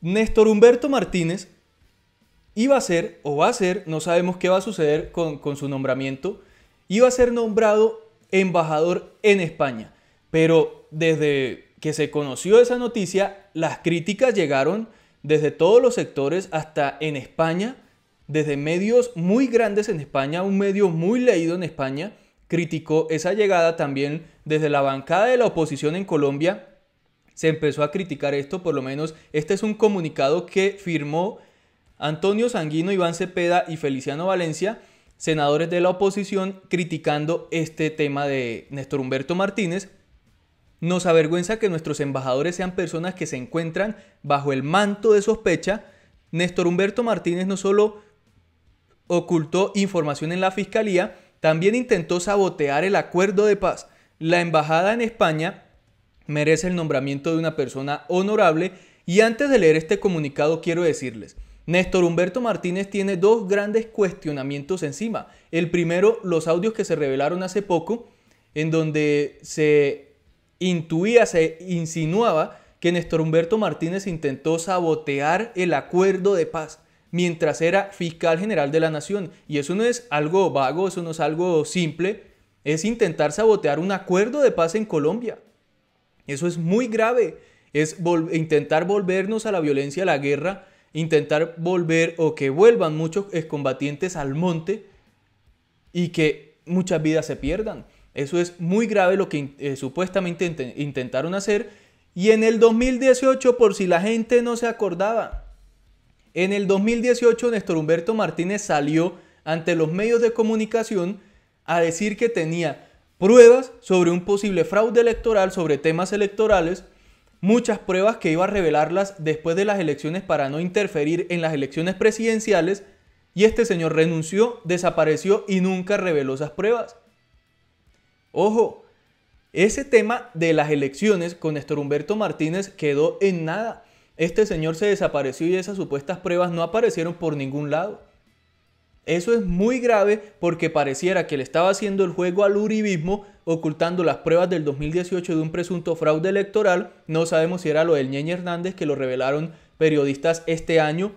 Néstor Humberto Martínez iba a ser, o va a ser, no sabemos qué va a suceder con, su nombramiento, iba a ser nombrado embajador en España. Pero desde que se conoció esa noticia, las críticas llegaron desde todos los sectores hasta en España, desde medios muy grandes en España, un medio muy leído en España, criticó esa llegada también desde la bancada de la oposición en Colombia, se empezó a criticar esto, por lo menos este es un comunicado que firmó Antonio Sanguino, Iván Cepeda y Feliciano Valencia, senadores de la oposición, criticando este tema de Néstor Humberto Martínez. Nos avergüenza que nuestros embajadores sean personas que se encuentran bajo el manto de sospecha. Néstor Humberto Martínez no solo ocultó información en la fiscalía, también intentó sabotear el acuerdo de paz. La embajada en España merece el nombramiento de una persona honorable y antes de leer este comunicado quiero decirles, Néstor Humberto Martínez tiene dos grandes cuestionamientos encima. El primero, los audios que se revelaron hace poco, en donde se intuía, se insinuaba que Néstor Humberto Martínez intentó sabotear el acuerdo de paz mientras era fiscal general de la nación. Y eso no es algo vago, eso no es algo simple, es intentar sabotear un acuerdo de paz en Colombia. Eso es muy grave. Es intentar volvernos a la violencia, a la guerra, intentar volver o que vuelvan muchos excombatientes al monte y que muchas vidas se pierdan. Eso es muy grave lo que eh, supuestamente intentaron hacer. Y en el 2018, por si la gente no se acordaba, en el 2018 Néstor Humberto Martínez salió ante los medios de comunicación a decir que tenía pruebas sobre un posible fraude electoral, sobre temas electorales, muchas pruebas que iba a revelarlas después de las elecciones para no interferir en las elecciones presidenciales, y este señor renunció, desapareció y nunca reveló esas pruebas. Ojo, ese tema de las elecciones con Néstor Humberto Martínez quedó en nada. Este señor se desapareció y esas supuestas pruebas no aparecieron por ningún lado. Eso es muy grave porque pareciera que le estaba haciendo el juego al uribismo, ocultando las pruebas del 2018 de un presunto fraude electoral. No sabemos si era lo del Ñeñe Hernández, que lo revelaron periodistas este año,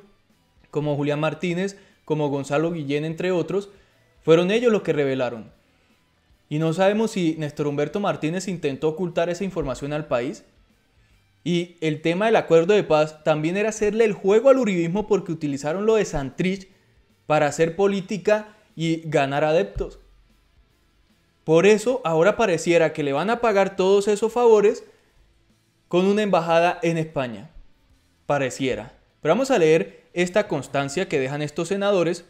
como Julián Martínez, como Gonzalo Guillén, entre otros. Fueron ellos los que revelaron. Y no sabemos si Néstor Humberto Martínez intentó ocultar esa información al país. Y el tema del acuerdo de paz también era hacerle el juego al uribismo porque utilizaron lo de Santrich para hacer política y ganar adeptos. Por eso ahora pareciera que le van a pagar todos esos favores con una embajada en España. Pareciera. Pero vamos a leer esta constancia que dejan estos senadores.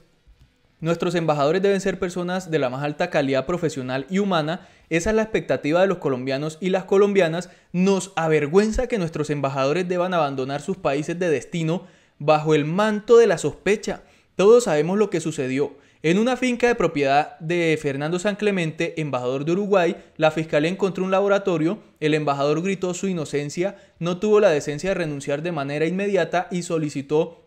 Nuestros embajadores deben ser personas de la más alta calidad profesional y humana. Esa es la expectativa de los colombianos y las colombianas. Nos avergüenza que nuestros embajadores deban abandonar sus países de destino bajo el manto de la sospecha todos sabemos lo que sucedió. En una finca de propiedad de Fernando San Clemente, embajador de Uruguay, la fiscalía encontró un laboratorio, el embajador gritó su inocencia, no tuvo la decencia de renunciar de manera inmediata y solicitó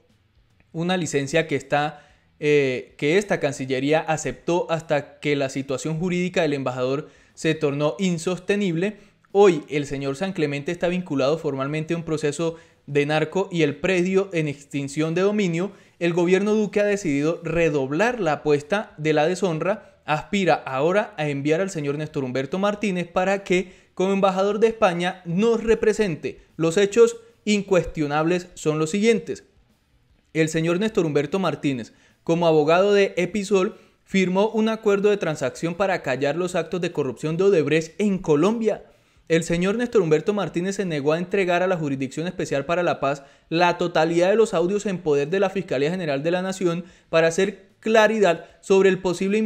una licencia que, está, eh, que esta Cancillería aceptó hasta que la situación jurídica del embajador se tornó insostenible. Hoy el señor San Clemente está vinculado formalmente a un proceso de narco y el predio en extinción de dominio, el gobierno Duque ha decidido redoblar la apuesta de la deshonra, aspira ahora a enviar al señor Néstor Humberto Martínez para que, como embajador de España, nos represente. Los hechos incuestionables son los siguientes. El señor Néstor Humberto Martínez, como abogado de Episol, firmó un acuerdo de transacción para callar los actos de corrupción de Odebrecht en Colombia el señor Néstor Humberto Martínez se negó a entregar a la Jurisdicción Especial para la Paz la totalidad de los audios en poder de la Fiscalía General de la Nación para hacer claridad sobre el posible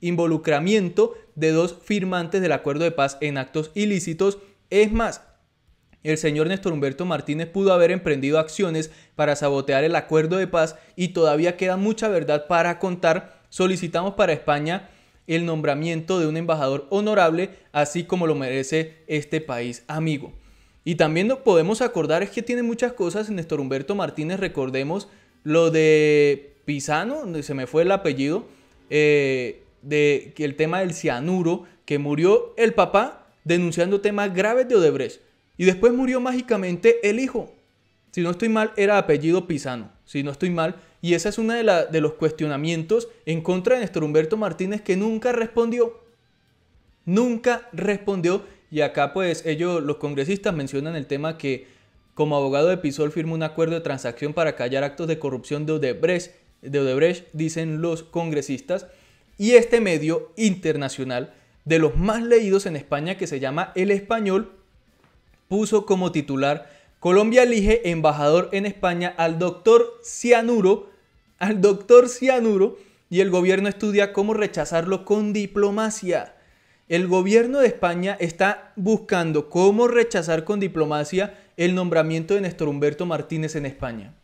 involucramiento de dos firmantes del acuerdo de paz en actos ilícitos. Es más, el señor Néstor Humberto Martínez pudo haber emprendido acciones para sabotear el acuerdo de paz y todavía queda mucha verdad para contar. Solicitamos para España el nombramiento de un embajador honorable, así como lo merece este país amigo. Y también nos podemos acordar es que tiene muchas cosas, en Néstor Humberto Martínez, recordemos lo de Pisano, se me fue el apellido, eh, de que el tema del cianuro, que murió el papá denunciando temas graves de Odebrecht. Y después murió mágicamente el hijo. Si no estoy mal, era apellido Pisano. Si no estoy mal, y ese es una de, de los cuestionamientos en contra de Néstor Humberto Martínez que nunca respondió. Nunca respondió. Y acá pues ellos, los congresistas, mencionan el tema que como abogado de Pisol firmó un acuerdo de transacción para callar actos de corrupción de Odebrecht, de Odebrecht, dicen los congresistas. Y este medio internacional, de los más leídos en España, que se llama El Español, puso como titular Colombia elige embajador en España al doctor Cianuro al doctor Cianuro y el gobierno estudia cómo rechazarlo con diplomacia. El gobierno de España está buscando cómo rechazar con diplomacia el nombramiento de Néstor Humberto Martínez en España.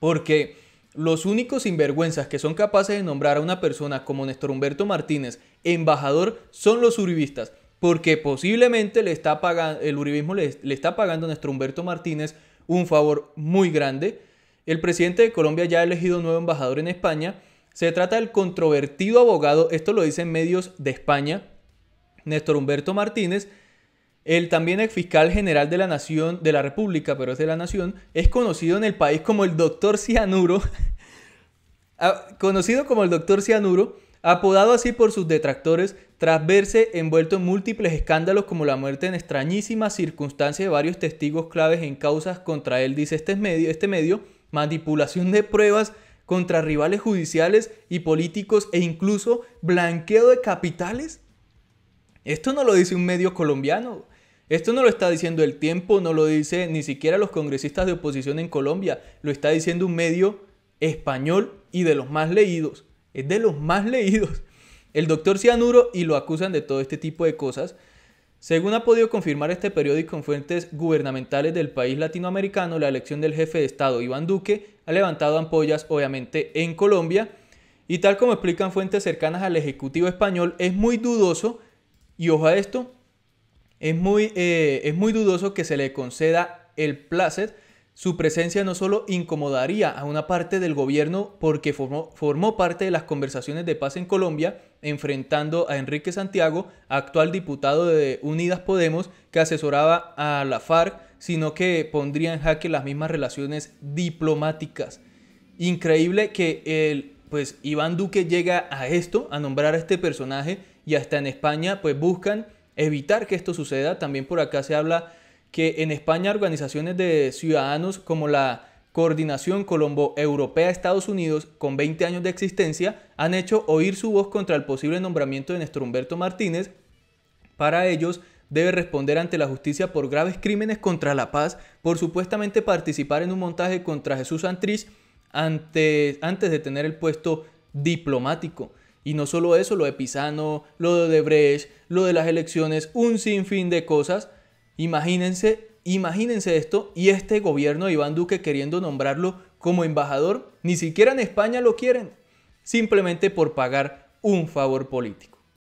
Porque los únicos sinvergüenzas que son capaces de nombrar a una persona como Néstor Humberto Martínez embajador son los uribistas. Porque posiblemente le está pagando, el uribismo le, le está pagando a Néstor Humberto Martínez un favor muy grande el presidente de Colombia ya ha elegido un nuevo embajador en España. Se trata del controvertido abogado, esto lo dicen medios de España, Néstor Humberto Martínez, el también ex fiscal general de la Nación, de la República, pero es de la Nación, es conocido en el país como el doctor Cianuro, ah, conocido como el doctor Cianuro, apodado así por sus detractores tras verse envuelto en múltiples escándalos como la muerte en extrañísimas circunstancias de varios testigos claves en causas contra él, dice este medio, este medio manipulación de pruebas contra rivales judiciales y políticos e incluso blanqueo de capitales? Esto no lo dice un medio colombiano. Esto no lo está diciendo el tiempo, no lo dice ni siquiera los congresistas de oposición en Colombia, lo está diciendo un medio español y de los más leídos. Es de los más leídos. El doctor Cianuro y lo acusan de todo este tipo de cosas. Según ha podido confirmar este periódico en fuentes gubernamentales del país latinoamericano, la elección del jefe de Estado Iván Duque ha levantado ampollas obviamente en Colombia y tal como explican fuentes cercanas al Ejecutivo español, es muy dudoso, y ojo a esto, es muy, eh, es muy dudoso que se le conceda el placer su presencia no solo incomodaría a una parte del gobierno porque formó, parte de las conversaciones de paz en Colombia, enfrentando a Enrique Santiago, actual diputado de Unidas Podemos, que asesoraba a la FARC, sino que pondría en jaque las mismas relaciones diplomáticas. Increíble que el, pues, Iván Duque llega a esto, a nombrar a este personaje, y hasta en España pues buscan evitar que esto suceda. También por acá se habla que en España organizaciones de ciudadanos como la Coordinación Colombo Europea Estados Unidos, con 20 años de existencia, han hecho oír su voz contra el posible nombramiento de Néstor Humberto Martínez. Para ellos, debe responder ante la justicia por graves crímenes contra la paz, por supuestamente participar en un montaje contra Jesús Antriz antes, antes de tener el puesto diplomático. Y no solo eso, lo de Pisano, lo de Odebrecht, lo de las elecciones, un sinfín de cosas Imagínense, imagínense esto y este gobierno de Iván Duque queriendo nombrarlo como embajador, ni siquiera en España lo quieren, simplemente por pagar un favor político.